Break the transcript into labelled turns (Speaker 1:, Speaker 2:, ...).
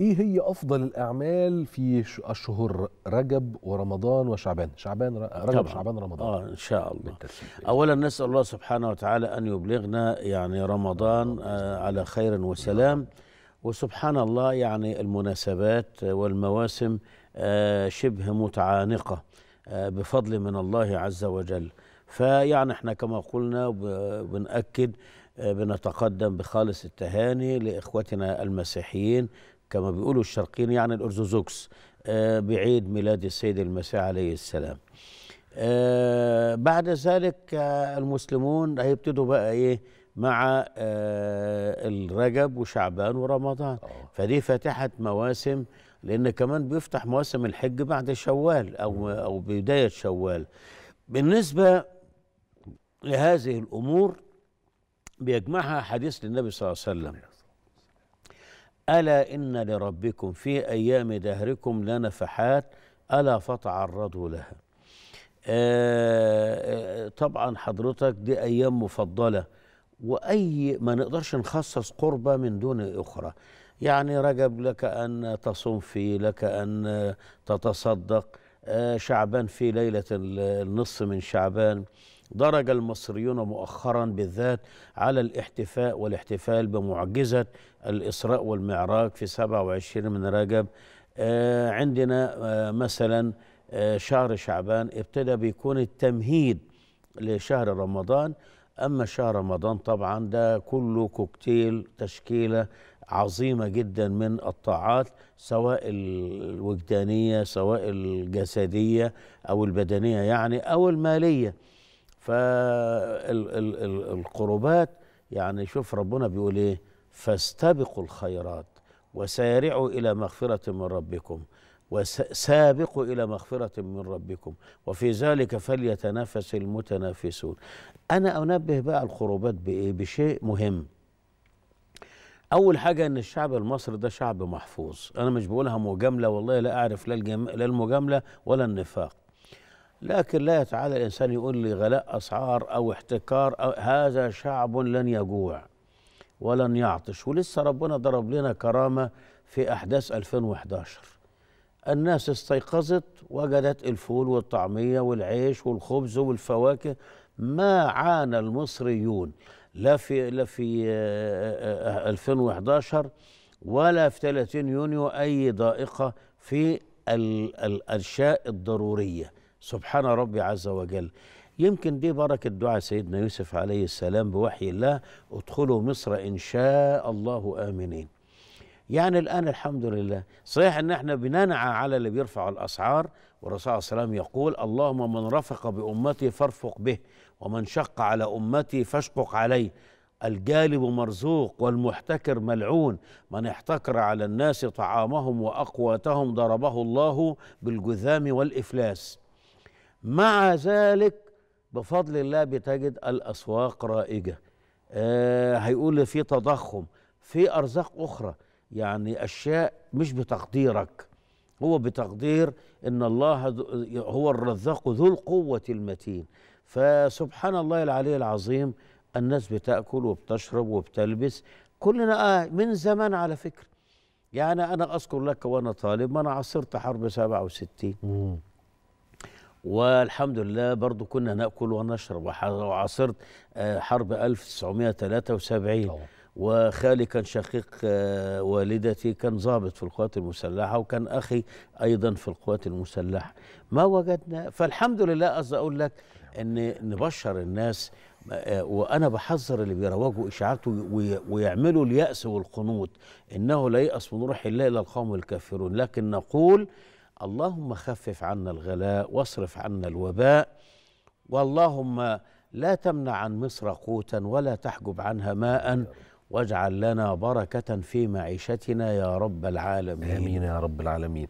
Speaker 1: ايه هي افضل الاعمال في اشهر رجب ورمضان وشعبان شعبان رجب طبعا. شعبان رمضان اه ان شاء الله اولا نسال الله سبحانه وتعالى ان يبلغنا يعني رمضان آه على خير وسلام وسبحان الله يعني المناسبات والمواسم آه شبه متعانقه آه بفضل من الله عز وجل فيعني احنا كما قلنا بنأكد آه، بنتقدم بخالص التهاني لاخوتنا المسيحيين كما بيقولوا الشرقيين يعني الأرثوذكس آه، بعيد ميلاد السيد المسيح عليه السلام آه، بعد ذلك آه، المسلمون هيبتدوا بقى ايه مع الرجب وشعبان ورمضان فدي فاتحه مواسم لان كمان بيفتح مواسم الحج بعد شوال او او بدايه شوال بالنسبه لهذه الامور بيجمعها حديث للنبي صلى الله عليه وسلم ألا إن لربكم في أيام دهركم لنفحات ألا فتعرضوا لها آه،, آه طبعا حضرتك دي أيام مفضلة وأي ما نقدرش نخصص قربة من دون أخرى يعني رجب لك أن تصوم فيه لك أن تتصدق آه شعبان في ليلة النصف من شعبان درج المصريون مؤخرا بالذات على الاحتفاء والاحتفال بمعجزة الإسراء والمعراج في 27 من رجب آه، عندنا آه، مثلا آه، شهر شعبان ابتدى بيكون التمهيد لشهر رمضان أما شهر رمضان طبعا ده كله كوكتيل تشكيلة عظيمة جدا من الطاعات سواء الوجدانية سواء الجسدية أو البدنية يعني أو المالية فالقربات يعني شوف ربنا بيقول ايه فاستبقوا الخيرات وسارعوا الى مغفره من ربكم وسابقوا الى مغفره من ربكم وفي ذلك فليتنافس المتنافسون انا انبه بقى القربات بايه بشيء مهم اول حاجه ان الشعب المصري ده شعب محفوظ انا مش بقولها مجامله والله لا اعرف لا المجامله ولا النفاق لكن لا يتعالى الإنسان يقول لي غلاء أسعار أو احتكار أو هذا شعب لن يجوع ولن يعطش ولسه ربنا ضرب لنا كرامة في أحداث 2011 الناس استيقظت وجدت الفول والطعمية والعيش والخبز والفواكه ما عانى المصريون لا في لا في 2011 آه، آه، آه، ولا في 30 يونيو اي ضائقه في الاشياء الضروريه سبحان ربي عز وجل يمكن دي بركة دعاء سيدنا يوسف عليه السلام بوحي الله ادخلوا مصر إن شاء الله آمنين يعني الآن الحمد لله صحيح أن احنا بننعى على اللي بيرفع الأسعار والرسول عليه السلام يقول اللهم من رفق بأمتي فارفق به ومن شق على أمتي فاشقق عليه الجالب مرزوق والمحتكر ملعون من احتكر على الناس طعامهم وأقواتهم ضربه الله بالجذام والإفلاس مع ذلك بفضل الله بتجد الاسواق رائجه آه هيقول في تضخم في ارزاق اخرى يعني اشياء مش بتقديرك هو بتقدير ان الله هو الرزاق ذو القوه المتين فسبحان الله العلي العظيم الناس بتاكل وبتشرب وبتلبس كلنا آه من زمان على فكره يعني انا اذكر لك وانا طالب ما انا عاصرت حرب 67 والحمد لله برضو كنا ناكل ونشرب وعاصرت آه، حرب 1973 طبعا. وخالي كان شقيق آه، والدتي كان ضابط في القوات المسلحة وكان أخي أيضا في القوات المسلحة ما وجدنا فالحمد لله قصدي أقول لك أن نبشر الناس آه، وأنا بحذر اللي بيروجوا إشاعات ويعملوا اليأس والقنوط إنه لا يأس من روح الله إلا القوم الكافرون لكن نقول اللهم خفف عنا الغلاء واصرف عنا الوباء واللهم لا تمنع عن مصر قوتا ولا تحجب عنها ماء واجعل لنا بركة في معيشتنا يا رب العالمين آمين يا رب العالمين